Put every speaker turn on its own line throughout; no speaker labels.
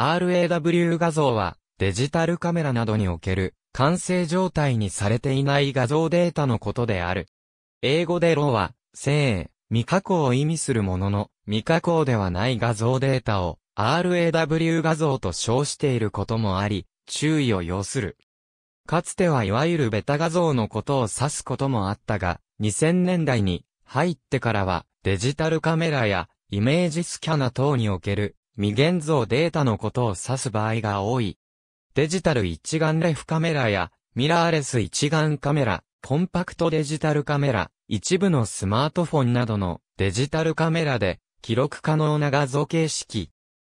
RAW 画像は、デジタルカメラなどにおける、完成状態にされていない画像データのことである。英語でローは、は、生、未加工を意味するものの、未加工ではない画像データを、RAW 画像と称していることもあり、注意を要する。かつてはいわゆるベタ画像のことを指すこともあったが、2000年代に入ってからはデジタルカメラやイメージスキャナ等における未現像データのことを指す場合が多い。デジタル一眼レフカメラや、ミラーレス一眼カメラ、コンパクトデジタルカメラ、一部のスマートフォンなどのデジタルカメラで記録可能な画像形式。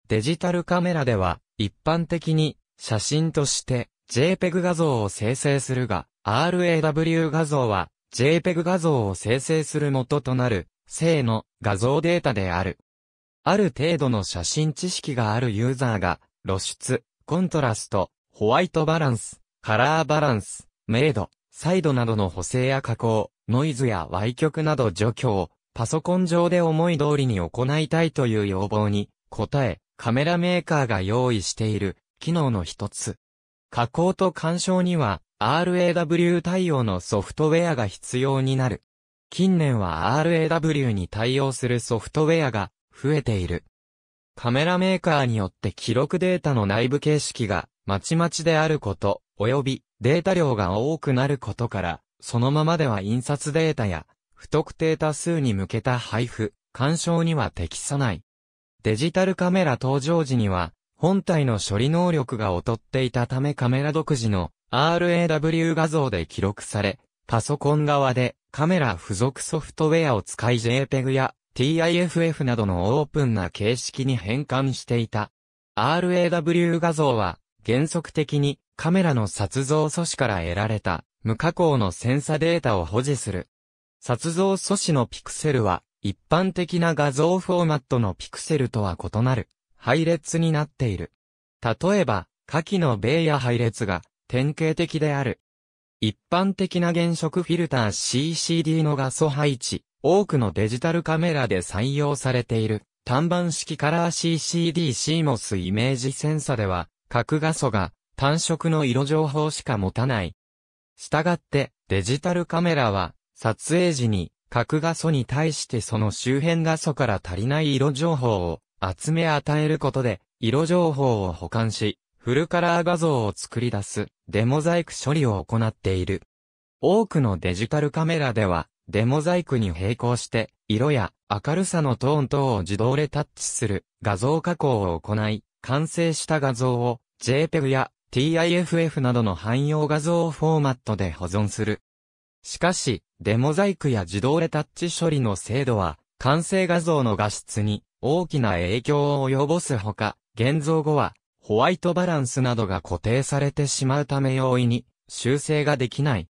デジタルカメラでは一般的に写真として JPEG 画像を生成するが、RAW 画像は JPEG 画像を生成する元となる正の画像データである。ある程度の写真知識があるユーザーが、露出、コントラスト、ホワイトバランス、カラーバランス、明度、サイドなどの補正や加工、ノイズや歪曲など除去を、パソコン上で思い通りに行いたいという要望に、応え、カメラメーカーが用意している、機能の一つ。加工と干渉には、RAW 対応のソフトウェアが必要になる。近年は RAW に対応するソフトウェアが増えている。カメラメーカーによって記録データの内部形式がまちまちであること、及びデータ量が多くなることから、そのままでは印刷データや不特定多数に向けた配布、干渉には適さない。デジタルカメラ登場時には、本体の処理能力が劣っていたためカメラ独自の RAW 画像で記録され、パソコン側でカメラ付属ソフトウェアを使い JPEG や TIFF などのオープンな形式に変換していた。RAW 画像は原則的にカメラの撮像素子から得られた無加工のセンサデータを保持する。撮像素子のピクセルは一般的な画像フォーマットのピクセルとは異なる配列になっている。例えば、下記の米や配列が典型的である。一般的な原色フィルター CCD の画素配置多くのデジタルカメラで採用されている、単板式カラー CCD シーモスイメージセンサでは、角画素が単色の色情報しか持たない。したがって、デジタルカメラは、撮影時に、角画素に対してその周辺画素から足りない色情報を集め与えることで、色情報を保管し、フルカラー画像を作り出す、デモザイク処理を行っている。多くのデジタルカメラでは、デモザイクに並行して、色や明るさのトーン等を自動でタッチする画像加工を行い、完成した画像を JPEG や TIFF などの汎用画像フォーマットで保存する。しかし、デモザイクや自動でタッチ処理の精度は、完成画像の画質に大きな影響を及ぼすほか、現像後は、ホワイトバランスなどが固定されてしまうため容易に修正ができない。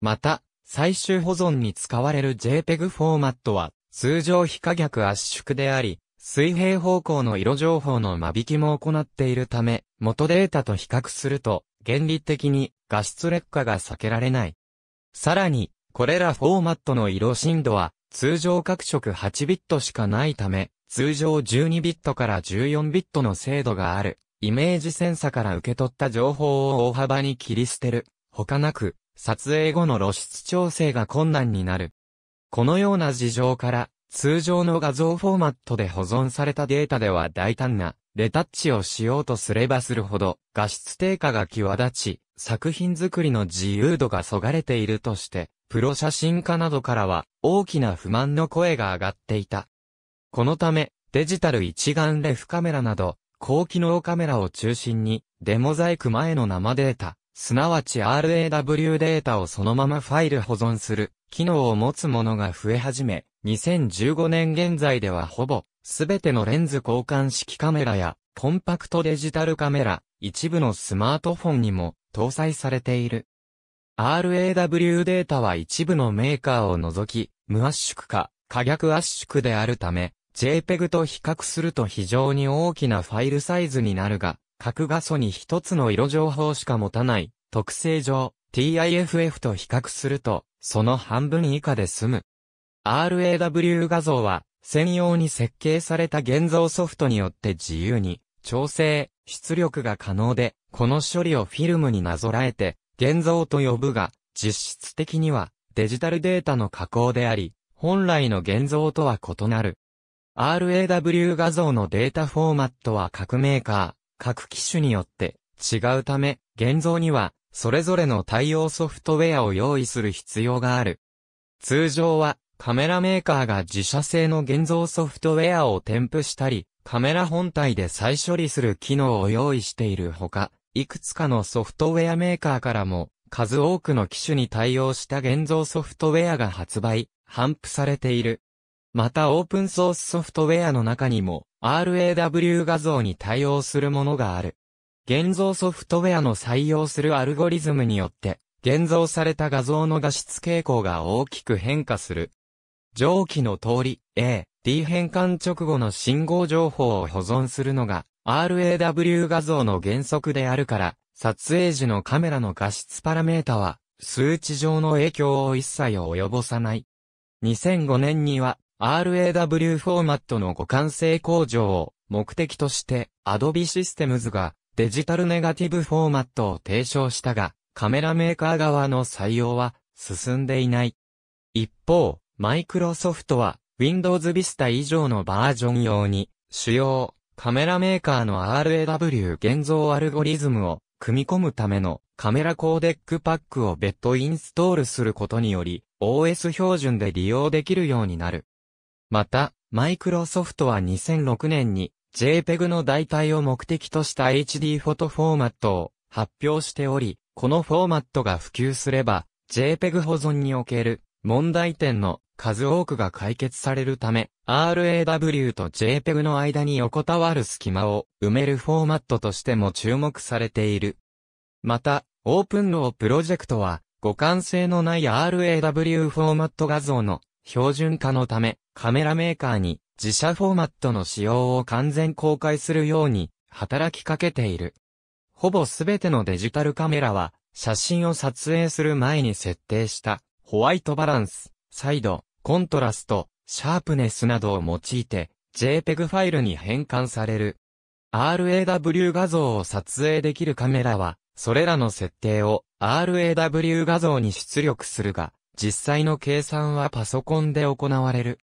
また、最終保存に使われる JPEG フォーマットは、通常非可逆圧縮であり、水平方向の色情報の間引きも行っているため、元データと比較すると、原理的に画質劣化が避けられない。さらに、これらフォーマットの色深度は、通常各色8ビットしかないため、通常12ビットから14ビットの精度がある。イメージセンサから受け取った情報を大幅に切り捨てる。他なく、撮影後の露出調整が困難になる。このような事情から、通常の画像フォーマットで保存されたデータでは大胆なレタッチをしようとすればするほど画質低下が際立ち、作品作りの自由度がそがれているとして、プロ写真家などからは大きな不満の声が上がっていた。このため、デジタル一眼レフカメラなど、高機能カメラを中心に、デモザイク前の生データ、すなわち RAW データをそのままファイル保存する、機能を持つものが増え始め、2015年現在ではほぼ、すべてのレンズ交換式カメラや、コンパクトデジタルカメラ、一部のスマートフォンにも、搭載されている。RAW データは一部のメーカーを除き、無圧縮か、可逆圧縮であるため、JPEG と比較すると非常に大きなファイルサイズになるが、各画素に一つの色情報しか持たない特性上 TIFF と比較するとその半分以下で済む。RAW 画像は専用に設計された現像ソフトによって自由に調整、出力が可能で、この処理をフィルムになぞらえて現像と呼ぶが、実質的にはデジタルデータの加工であり、本来の現像とは異なる。RAW 画像のデータフォーマットは各メーカー、各機種によって違うため、現像には、それぞれの対応ソフトウェアを用意する必要がある。通常は、カメラメーカーが自社製の現像ソフトウェアを添付したり、カメラ本体で再処理する機能を用意しているほか、いくつかのソフトウェアメーカーからも、数多くの機種に対応した現像ソフトウェアが発売、頒布されている。またオープンソースソフトウェアの中にも、RAW 画像に対応するものがある。現像ソフトウェアの採用するアルゴリズムによって、現像された画像の画質傾向が大きく変化する。上記の通り、A、D 変換直後の信号情報を保存するのが、RAW 画像の原則であるから、撮影時のカメラの画質パラメータは、数値上の影響を一切及ぼさない。2005年には、RAW フォーマットの互換性向上を目的として Adobe Systems がデジタルネガティブフォーマットを提唱したが、カメラメーカー側の採用は進んでいない。一方、マイクロソフトは Windows Vista 以上のバージョン用に主要カメラメーカーの RAW 現像アルゴリズムを組み込むためのカメラコーデックパックを別途インストールすることにより OS 標準で利用できるようになる。また、マイクロソフトは2006年に JPEG の代替を目的とした HD フォトフォーマットを発表しており、このフォーマットが普及すれば、JPEG 保存における問題点の数多くが解決されるため、RAW と JPEG の間に横たわる隙間を埋めるフォーマットとしても注目されている。また、オープンロープロジェクトは、互換性のない RAW フォーマット画像の標準化のため、カメラメーカーに自社フォーマットの使用を完全公開するように働きかけている。ほぼすべてのデジタルカメラは写真を撮影する前に設定したホワイトバランス、サイド、コントラスト、シャープネスなどを用いて JPEG ファイルに変換される。RAW 画像を撮影できるカメラはそれらの設定を RAW 画像に出力するが、実際の計算はパソコンで行われる。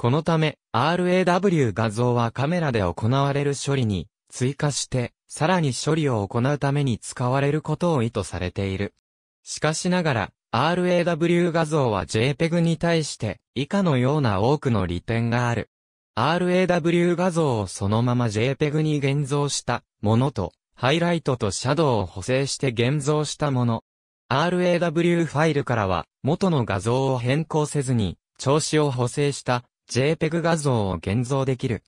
このため、RAW 画像はカメラで行われる処理に追加して、さらに処理を行うために使われることを意図されている。しかしながら、RAW 画像は JPEG に対して以下のような多くの利点がある。RAW 画像をそのまま JPEG に現像したものと、ハイライトとシャドウを補正して現像したもの。RAW ファイルからは元の画像を変更せずに、調子を補正した JPEG 画像を現像できる。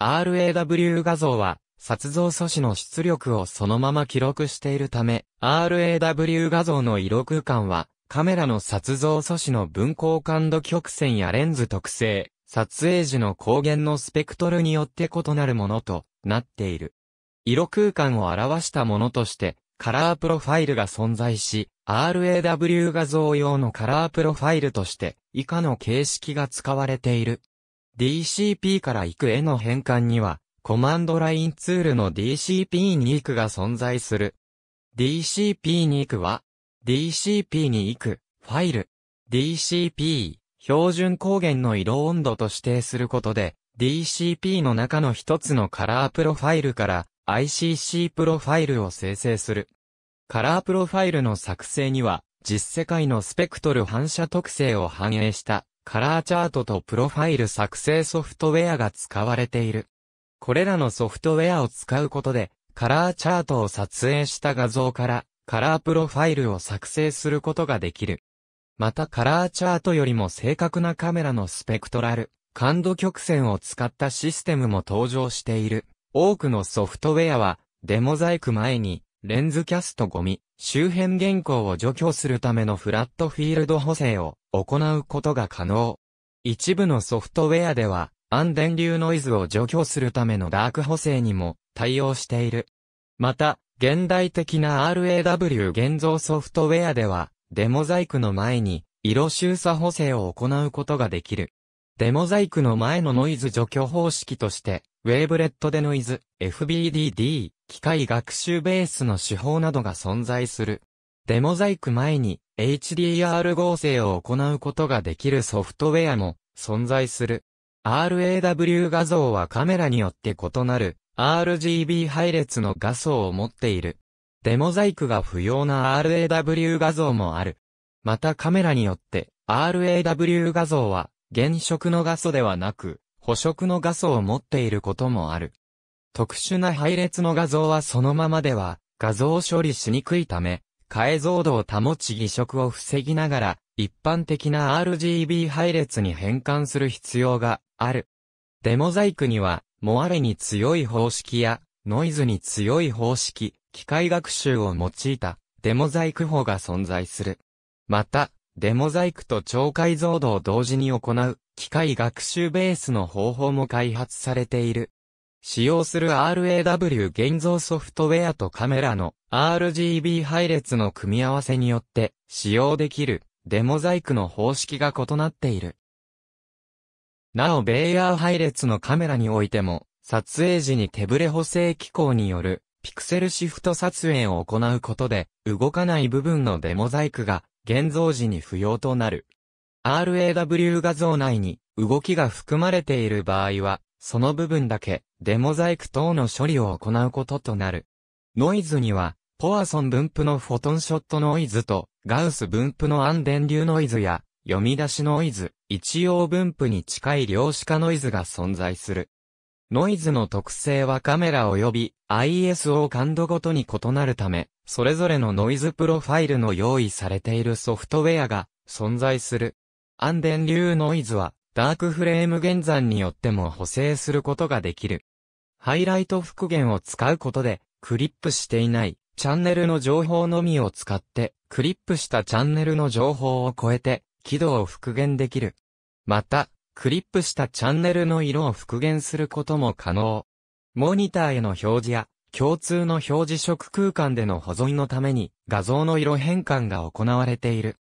RAW 画像は、撮像素子の出力をそのまま記録しているため、RAW 画像の色空間は、カメラの撮像素子の分光感度曲線やレンズ特性、撮影時の光源のスペクトルによって異なるものとなっている。色空間を表したものとして、カラープロファイルが存在し、RAW 画像用のカラープロファイルとして以下の形式が使われている。DCP から行くへの変換には、コマンドラインツールの DCP に行くが存在する。DCP に行くは、DCP に行く、ファイル、DCP、標準光源の色温度と指定することで、DCP の中の一つのカラープロファイルから ICC プロファイルを生成する。カラープロファイルの作成には実世界のスペクトル反射特性を反映したカラーチャートとプロファイル作成ソフトウェアが使われている。これらのソフトウェアを使うことでカラーチャートを撮影した画像からカラープロファイルを作成することができる。またカラーチャートよりも正確なカメラのスペクトラル、感度曲線を使ったシステムも登場している。多くのソフトウェアはデモザイク前にレンズキャストゴミ、周辺原稿を除去するためのフラットフィールド補正を行うことが可能。一部のソフトウェアでは、暗電流ノイズを除去するためのダーク補正にも対応している。また、現代的な RAW 現像ソフトウェアでは、デモザイクの前に色収差補正を行うことができる。デモザイクの前のノイズ除去方式として、ウェーブレットでノイズ、FBDD、機械学習ベースの手法などが存在する。デモザイク前に HDR 合成を行うことができるソフトウェアも存在する。RAW 画像はカメラによって異なる RGB 配列の画素を持っている。デモザイクが不要な RAW 画像もある。またカメラによって RAW 画像は原色の画素ではなく、補色の画素を持っていることもある。特殊な配列の画像はそのままでは、画像を処理しにくいため、解像度を保ち偽色を防ぎながら、一般的な RGB 配列に変換する必要がある。デモザイクには、モアレに強い方式や、ノイズに強い方式、機械学習を用いた、デモザイク法が存在する。また、デモザイクと超解像度を同時に行う、機械学習ベースの方法も開発されている。使用する RAW 現像ソフトウェアとカメラの RGB 配列の組み合わせによって使用できるデモザイクの方式が異なっている。なお、ベイヤー配列のカメラにおいても、撮影時に手ブレ補正機構によるピクセルシフト撮影を行うことで、動かない部分のデモザイクが現像時に不要となる。RAW 画像内に動きが含まれている場合は、その部分だけデモザイク等の処理を行うこととなる。ノイズには、ポアソン分布のフォトンショットノイズと、ガウス分布の暗電流ノイズや、読み出しノイズ、一応分布に近い量子化ノイズが存在する。ノイズの特性はカメラ及び ISO 感度ごとに異なるため、それぞれのノイズプロファイルの用意されているソフトウェアが存在する。暗電流ノイズはダークフレーム減算によっても補正することができる。ハイライト復元を使うことで、クリップしていないチャンネルの情報のみを使って、クリップしたチャンネルの情報を超えて、軌道を復元できる。また、クリップしたチャンネルの色を復元することも可能。モニターへの表示や、共通の表示色空間での保存のために、画像の色変換が行われている。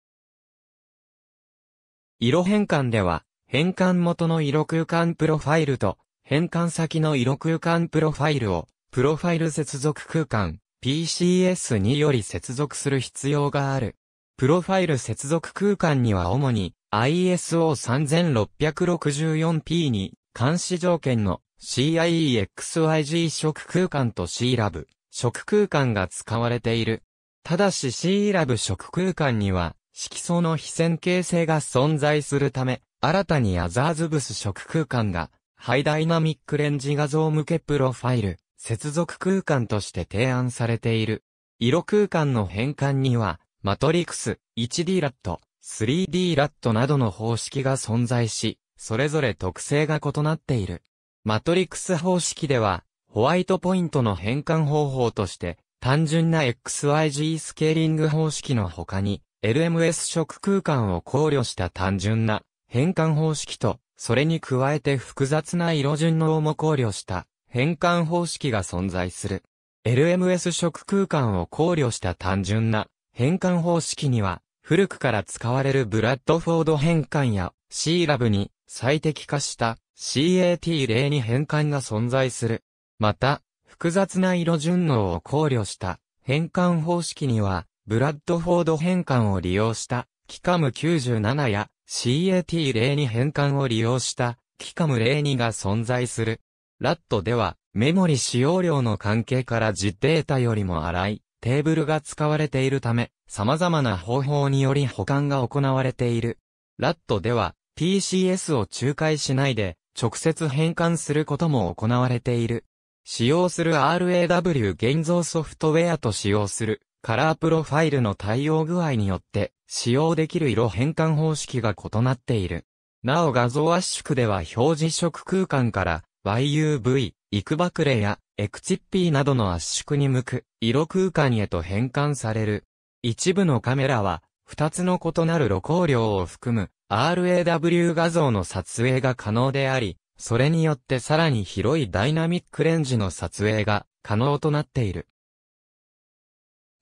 色変換では、変換元の色空間プロファイルと、変換先の色空間プロファイルを、プロファイル接続空間、PCS により接続する必要がある。プロファイル接続空間には主に、ISO3664P に、監視条件の CIEXYG 食空間と C ラブ、食空間が使われている。ただし C ラブ食空間には、色素の非線形性が存在するため、新たにアザーズブス食空間が、ハイダイナミックレンジ画像向けプロファイル、接続空間として提案されている。色空間の変換には、マトリクス、1D ラット、3D ラットなどの方式が存在し、それぞれ特性が異なっている。マトリックス方式では、ホワイトポイントの変換方法として、単純な XYG スケーリング方式の他に、LMS 色空間を考慮した単純な変換方式と、それに加えて複雑な色順応も考慮した変換方式が存在する。LMS 色空間を考慮した単純な変換方式には、古くから使われるブラッドフォード変換や C ラブに最適化した CAT02 変換が存在する。また、複雑な色順応を考慮した変換方式には、ブラッドフォード変換を利用したキカム97や CAT02 変換を利用したキカム02が存在する。ラットでは、メモリ使用量の関係から実データよりも荒いテーブルが使われているため、様々な方法により保管が行われている。ラットでは、p c s を仲介しないで、直接変換することも行われている。使用する RAW 現像ソフトウェアと使用するカラープロファイルの対応具合によって使用できる色変換方式が異なっている。なお画像圧縮では表示色空間から YUV、イクバクレやエクチッピーなどの圧縮に向く色空間へと変換される。一部のカメラは2つの異なる露光量を含む RAW 画像の撮影が可能であり、それによってさらに広いダイナミックレンジの撮影が可能となっている。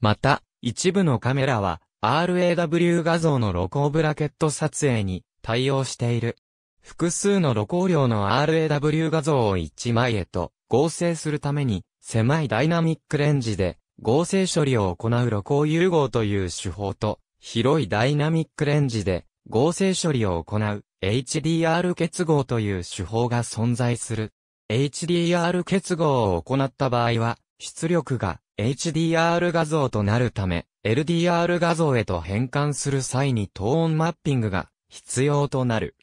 また、一部のカメラは RAW 画像の露光ブラケット撮影に対応している。複数の露光量の RAW 画像を1枚へと合成するために、狭いダイナミックレンジで合成処理を行う露光融合という手法と、広いダイナミックレンジで合成処理を行う HDR 結合という手法が存在する。HDR 結合を行った場合は、出力が HDR 画像となるため、LDR 画像へと変換する際にトーンマッピングが必要となる。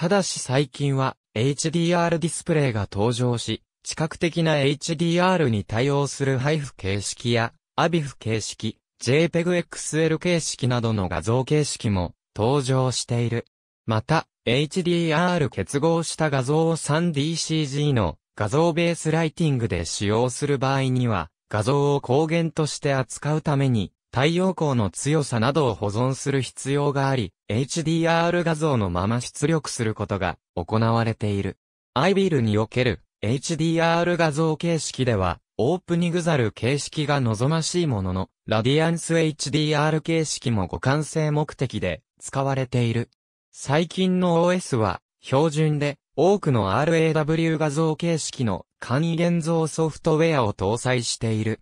ただし最近は HDR ディスプレイが登場し、視覚的な HDR に対応する HIF 形式や ABIF 形式、JPEG-XL 形式などの画像形式も登場している。また、HDR 結合した画像を 3DCG の画像ベースライティングで使用する場合には、画像を光源として扱うために、太陽光の強さなどを保存する必要があり、HDR 画像のまま出力することが行われている。iBill における HDR 画像形式では、オープニグザル形式が望ましいものの、ラディアンス HDR 形式も互換性目的で使われている。最近の OS は、標準で、多くの RAW 画像形式の簡易現像ソフトウェアを搭載している。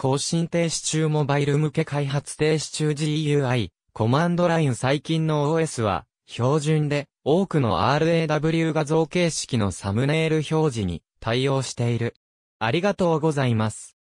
更新停止中モバイル向け開発停止中 GUI、コマンドライン最近の OS は、標準で、多くの RAW 画像形式のサムネイル表示に対応している。ありがとうございます。